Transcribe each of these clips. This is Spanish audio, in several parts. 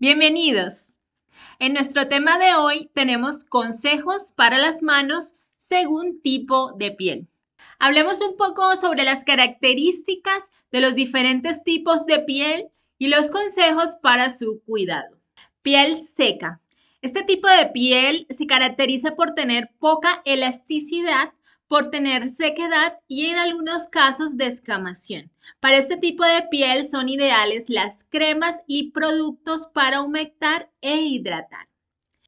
Bienvenidos. En nuestro tema de hoy tenemos consejos para las manos según tipo de piel. Hablemos un poco sobre las características de los diferentes tipos de piel y los consejos para su cuidado. Piel seca. Este tipo de piel se caracteriza por tener poca elasticidad por tener sequedad y en algunos casos descamación. Para este tipo de piel son ideales las cremas y productos para humectar e hidratar.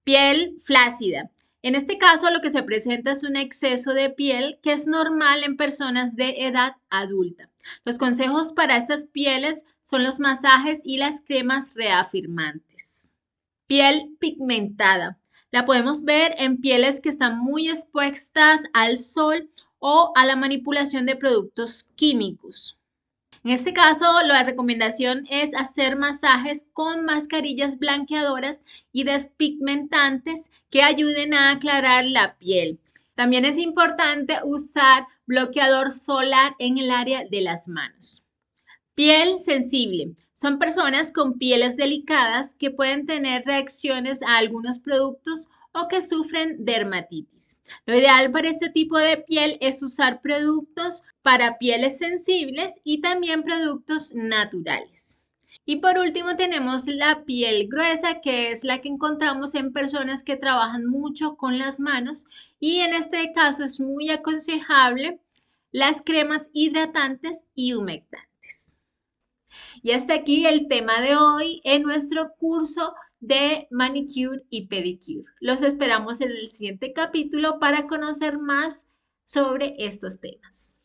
Piel flácida. En este caso lo que se presenta es un exceso de piel que es normal en personas de edad adulta. Los consejos para estas pieles son los masajes y las cremas reafirmantes. Piel pigmentada. La podemos ver en pieles que están muy expuestas al sol o a la manipulación de productos químicos. En este caso, la recomendación es hacer masajes con mascarillas blanqueadoras y despigmentantes que ayuden a aclarar la piel. También es importante usar bloqueador solar en el área de las manos. Piel sensible. Son personas con pieles delicadas que pueden tener reacciones a algunos productos o que sufren dermatitis. Lo ideal para este tipo de piel es usar productos para pieles sensibles y también productos naturales. Y por último tenemos la piel gruesa, que es la que encontramos en personas que trabajan mucho con las manos y en este caso es muy aconsejable las cremas hidratantes y humectantes. Y hasta aquí el tema de hoy en nuestro curso de manicure y pedicure. Los esperamos en el siguiente capítulo para conocer más sobre estos temas.